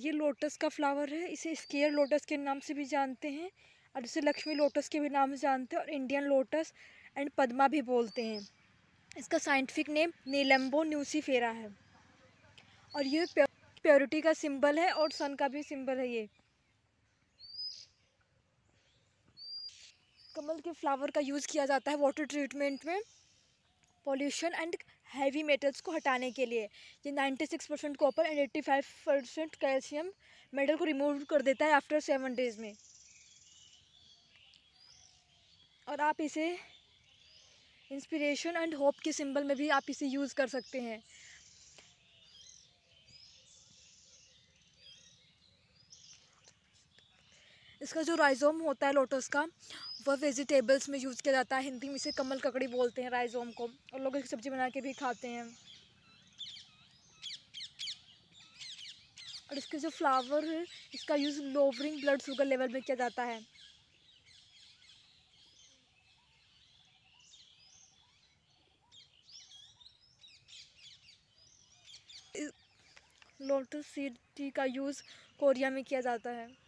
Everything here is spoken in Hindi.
ये लोटस का फ्लावर है इसे स्केयर लोटस के नाम से भी जानते हैं और इसे लक्ष्मी लोटस के भी नाम से जानते हैं और इंडियन लोटस एंड पद्मा भी बोलते हैं इसका साइंटिफिक नेम नीलम्बो न्यूसीफेरा है और यह प्योरिटी का सिंबल है और सन का भी सिंबल है ये कमल के फ्लावर का यूज़ किया जाता है वाटर ट्रीटमेंट में पॉल्यूशन एंड हैवी मेटल्स को हटाने के लिए ये ninety six percent copper and eighty five percent calcium metal को रिमूव कर देता है आफ्टर सेवन डेज में और आप इसे इंस्पिरेशन एंड होप के सिंबल में भी आप इसे यूज़ कर सकते हैं इसका जो राइजोम होता है लोटस का वह वेजिटेबल्स में यूज़ किया जाता है हिंदी में इसे कमल ककड़ी बोलते हैं राइजोम को और लोग इसकी सब्ज़ी बना के भी खाते हैं और इसके जो फ्लावर है इसका use lowering blood sugar level में किया जाता है लोटस सीड टी का यूज़ कोरिया में किया जाता है